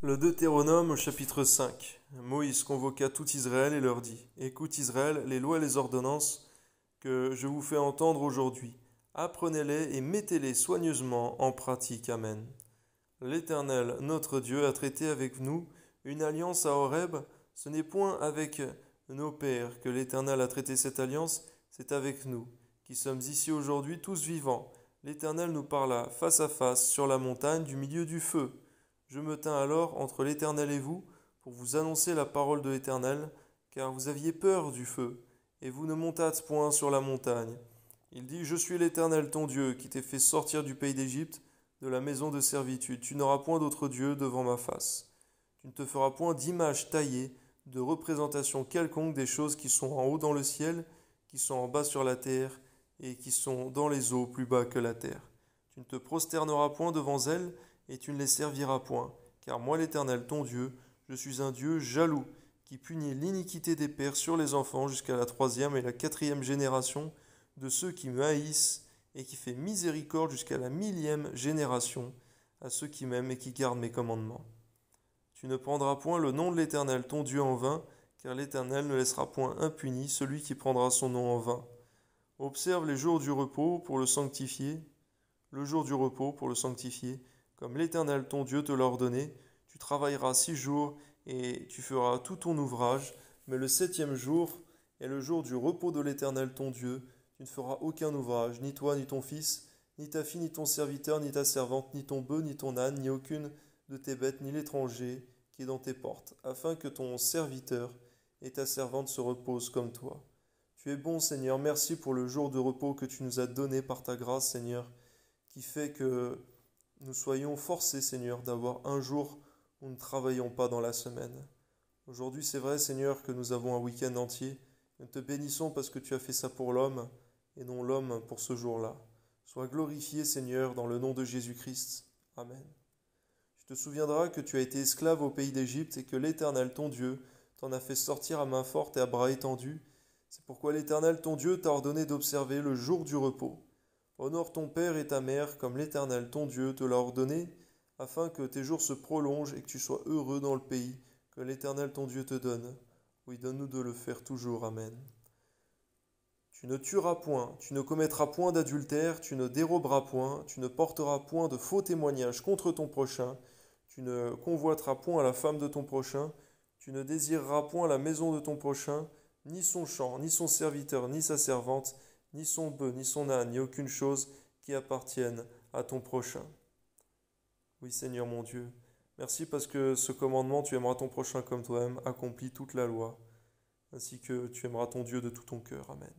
Le Deutéronome au chapitre 5. Moïse convoqua tout Israël et leur dit Écoute Israël, les lois et les ordonnances que je vous fais entendre aujourd'hui. Apprenez-les et mettez-les soigneusement en pratique. Amen. L'Éternel, notre Dieu, a traité avec nous une alliance à Horeb. Ce n'est point avec nos pères que l'Éternel a traité cette alliance, c'est avec nous, qui sommes ici aujourd'hui tous vivants. L'Éternel nous parla face à face sur la montagne du milieu du feu. Je me tins alors entre l'Éternel et vous, pour vous annoncer la parole de l'Éternel, car vous aviez peur du feu, et vous ne montâtes point sur la montagne. Il dit, Je suis l'Éternel ton Dieu, qui t'ai fait sortir du pays d'Égypte, de la maison de servitude. Tu n'auras point d'autre Dieu devant ma face. Tu ne te feras point d'image taillée, de représentation quelconque des choses qui sont en haut dans le ciel, qui sont en bas sur la terre, et qui sont dans les eaux plus bas que la terre. Tu ne te prosterneras point devant elles, et tu ne les serviras point. Car moi l'Éternel, ton Dieu, je suis un Dieu jaloux, qui punit l'iniquité des pères sur les enfants jusqu'à la troisième et la quatrième génération de ceux qui me haïssent, et qui fait miséricorde jusqu'à la millième génération à ceux qui m'aiment et qui gardent mes commandements. Tu ne prendras point le nom de l'Éternel, ton Dieu, en vain, car l'Éternel ne laissera point impuni celui qui prendra son nom en vain. Observe les jours du repos pour le sanctifier, le jour du repos pour le sanctifier, comme l'Éternel ton Dieu te l'a ordonné. Tu travailleras six jours et tu feras tout ton ouvrage, mais le septième jour est le jour du repos de l'Éternel ton Dieu. Tu ne feras aucun ouvrage, ni toi, ni ton fils, ni ta fille, ni ton serviteur, ni ta servante, ni ton bœuf, ni ton âne, ni aucune de tes bêtes, ni l'étranger qui est dans tes portes, afin que ton serviteur et ta servante se reposent comme toi. Tu es bon, Seigneur, merci pour le jour de repos que tu nous as donné par ta grâce, Seigneur, qui fait que nous soyons forcés, Seigneur, d'avoir un jour où nous ne travaillons pas dans la semaine. Aujourd'hui, c'est vrai, Seigneur, que nous avons un week-end entier. Nous te bénissons parce que tu as fait ça pour l'homme et non l'homme pour ce jour-là. Sois glorifié, Seigneur, dans le nom de Jésus-Christ. Amen. Tu te souviendras que tu as été esclave au pays d'Égypte et que l'Éternel, ton Dieu, t'en a fait sortir à main forte et à bras étendus. C'est pourquoi l'Éternel, ton Dieu, t'a ordonné d'observer le jour du repos Honore ton père et ta mère comme l'Éternel ton Dieu te l'a ordonné, afin que tes jours se prolongent et que tu sois heureux dans le pays que l'Éternel ton Dieu te donne. Oui, donne-nous de le faire toujours. Amen. Tu ne tueras point, tu ne commettras point d'adultère, tu ne déroberas point, tu ne porteras point de faux témoignages contre ton prochain, tu ne convoiteras point la femme de ton prochain, tu ne désireras point la maison de ton prochain, ni son champ, ni son serviteur, ni sa servante, ni son bœuf, ni son âne, ni aucune chose qui appartienne à ton prochain. Oui Seigneur mon Dieu, merci parce que ce commandement, tu aimeras ton prochain comme toi-même, accomplit toute la loi, ainsi que tu aimeras ton Dieu de tout ton cœur. Amen.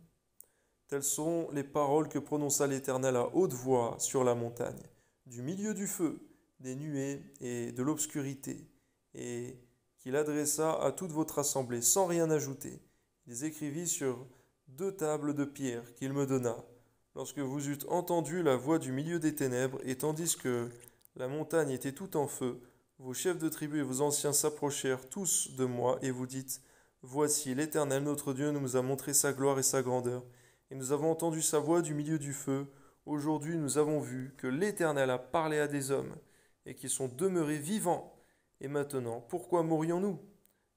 Telles sont les paroles que prononça l'Éternel à haute voix sur la montagne, du milieu du feu, des nuées et de l'obscurité, et qu'il adressa à toute votre assemblée sans rien ajouter. Il les écrivit sur deux tables de pierre qu'il me donna, lorsque vous eûtes entendu la voix du milieu des ténèbres, et tandis que la montagne était tout en feu, vos chefs de tribu et vos anciens s'approchèrent tous de moi, et vous dites, Voici, l'Éternel notre Dieu nous a montré sa gloire et sa grandeur, et nous avons entendu sa voix du milieu du feu. Aujourd'hui nous avons vu que l'Éternel a parlé à des hommes, et qu'ils sont demeurés vivants. Et maintenant, pourquoi mourrions-nous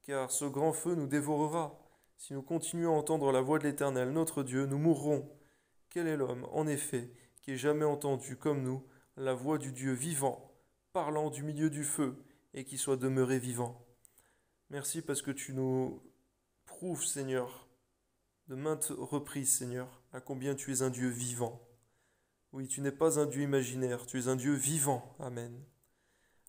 Car ce grand feu nous dévorera. Si nous continuons à entendre la voix de l'Éternel, notre Dieu, nous mourrons. Quel est l'homme, en effet, qui ait jamais entendu, comme nous, la voix du Dieu vivant, parlant du milieu du feu, et qui soit demeuré vivant Merci parce que tu nous prouves, Seigneur, de maintes reprises, Seigneur, à combien tu es un Dieu vivant. Oui, tu n'es pas un Dieu imaginaire, tu es un Dieu vivant. Amen.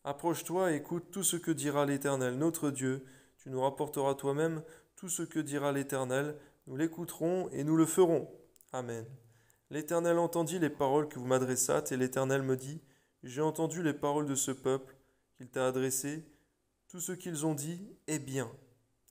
Approche-toi et écoute tout ce que dira l'Éternel, notre Dieu. Tu nous rapporteras toi-même tout ce que dira l'Éternel, nous l'écouterons et nous le ferons. Amen. L'Éternel entendit les paroles que vous m'adressâtes, et l'Éternel me dit, J'ai entendu les paroles de ce peuple qu'il t'a adressé. tout ce qu'ils ont dit est bien.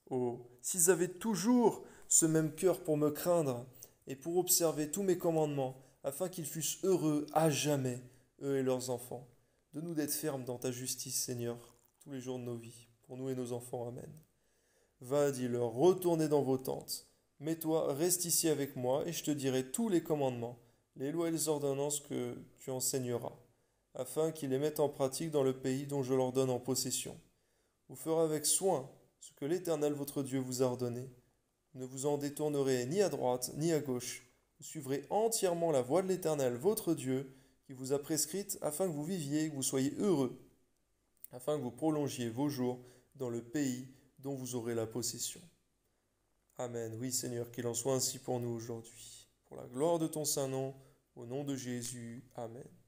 Oh, s'ils avaient toujours ce même cœur pour me craindre et pour observer tous mes commandements, afin qu'ils fussent heureux à jamais, eux et leurs enfants. de nous d'être fermes dans ta justice, Seigneur, tous les jours de nos vies, pour nous et nos enfants. Amen. Va, dis-leur, retournez dans vos tentes. Mais toi, reste ici avec moi, et je te dirai tous les commandements, les lois et les ordonnances que tu enseigneras, afin qu'ils les mettent en pratique dans le pays dont je leur donne en possession. Vous ferez avec soin ce que l'Éternel votre Dieu vous a ordonné. Ne vous en détournerez ni à droite ni à gauche. Vous suivrez entièrement la voie de l'Éternel votre Dieu, qui vous a prescrite, afin que vous viviez et que vous soyez heureux, afin que vous prolongiez vos jours dans le pays dont vous aurez la possession. Amen. Oui Seigneur, qu'il en soit ainsi pour nous aujourd'hui. Pour la gloire de ton saint nom, au nom de Jésus. Amen.